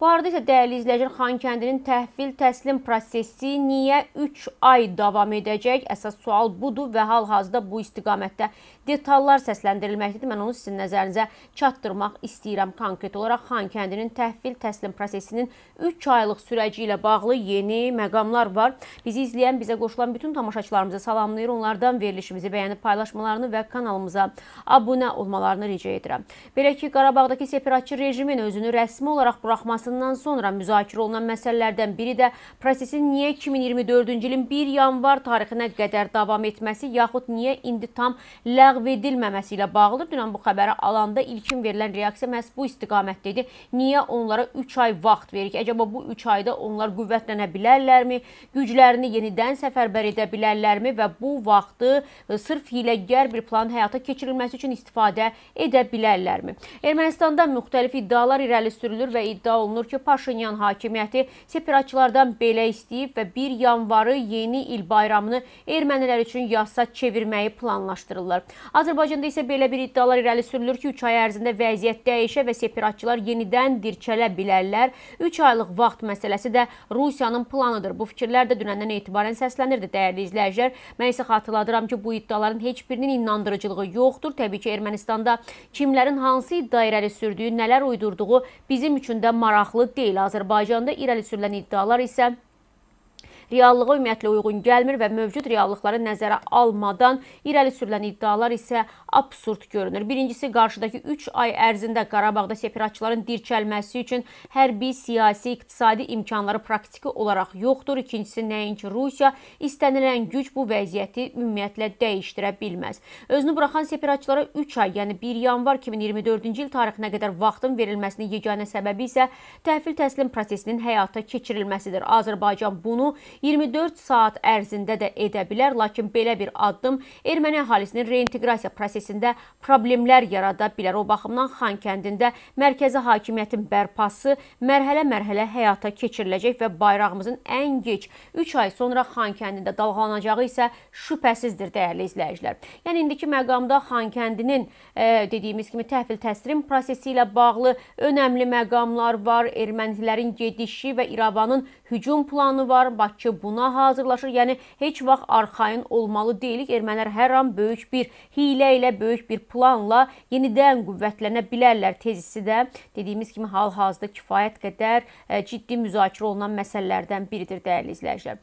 Bu arada isə dəyərli izləyicilər, Xankəndinin təhvil təslim prosesi niyə 3 ay davam edəcək? Əsas sual budur və hal-hazırda bu istiqamətdə detallar səsləndirilməkdədir. Mən onu sizin nəzərinizə çatdırmaq istəyirəm. Konkret olaraq Xankəndinin təhvil təslim prosesinin 3 aylıq sürəci ilə bağlı yeni məqamlar var. Bizi izləyən, bizə qoşulan bütün tamaşaçılarımızı salamlayır. Onlardan verilişimizi bəyənib paylaşmalarını və kanalımıza abunə olmalarını rica edirəm. Belə ki, Qarabağdakı separatçı rejimin özünü rəsmi olaraq buraxması açıqlamasından sonra müzakirə olunan məsələlərdən biri də prosesin niyə 2024-cü ilin 1 yanvar tarixinə qədər davam etməsi yaxud niyə indi tam ləğv edilməməsi ilə bağlıdır. Dünən bu xəbəri alanda ilkin verilən reaksiya məhz bu istiqamətdə idi. Niyə onlara 3 ay vaxt verik? Əcəba bu 3 ayda onlar qüvvətlənə bilərlərmi? Güclərini yenidən səfərbər edə bilərlərmi və bu vaxtı e, sırf hiləgər bir planın həyata keçirilməsi üçün istifadə edə bilərlərmi? Ermənistanda müxtəlif iddialar irəli sürülür və iddia olunur olunur ki, Paşinyan hakimiyyəti separatçılardan belə istəyib və 1 yanvarı yeni il bayramını ermənilər üçün yasa çevirməyi planlaşdırırlar. Azərbaycanda isə belə bir iddialar irəli sürülür ki, 3 ay ərzində vəziyyət dəyişə və separatçılar yenidən dirçələ bilərlər. 3 aylıq vaxt məsələsi də Rusiyanın planıdır. Bu fikirlər də dünəndən etibarən səslənirdi, dəyərli izləyicilər. Mən isə xatırladıram ki, bu iddiaların heç birinin inandırıcılığı yoxdur. Təbii ki, Ermənistanda kimlərin hansı iddia irəli sürdüyü, nələr uydurduğu bizim üçün də maraqlıdır maraqlı deyil. Azərbaycanda irəli sürülən iddialar isə reallığa ümumiyyətlə uyğun gəlmir və mövcud reallıqları nəzərə almadan irəli sürülən iddialar isə absurd görünür. Birincisi qarşıdakı 3 ay ərzində Qarabağda separatçıların dirçəlməsi üçün hərbi, siyasi, iqtisadi imkanları praktiki olaraq yoxdur. İkincisi nəinki Rusiya istənilən güc bu vəziyyəti ümumiyyətlə dəyişdirə bilməz. Özünü buraxan separatçılara 3 ay, yəni 1 yanvar 2024-cü il tarixinə qədər vaxtın verilməsinin yeganə səbəbi isə təhvil təslim prosesinin həyata keçirilməsidir. Azərbaycan bunu 24 saat ərzində də edə bilər, lakin belə bir addım erməni əhalisinin reinteqrasiya prosesində problemlər yarada bilər. O baxımdan Xan kəndində mərkəzi hakimiyyətin bərpası mərhələ-mərhələ həyata keçiriləcək və bayrağımızın ən gec 3 ay sonra Xan kəndində dalğalanacağı isə şübhəsizdir dəyərli izləyicilər. Yəni indiki məqamda Xan kəndinin e, dediyimiz kimi təhvil təslim prosesi ilə bağlı önəmli məqamlar var. Ermənilərin gedişi və İrəvanın hücum planı var. Bakı ki, buna hazırlaşır. Yəni heç vaxt arxayın olmalı deyilik. Ermənilər hər an böyük bir hiylə ilə, böyük bir planla yenidən qüvvətlənə bilərlər tezisi də dediyimiz kimi hal-hazırda kifayət qədər e, ciddi müzakirə olunan məsələlərdən biridir dəyərli izləyicilər.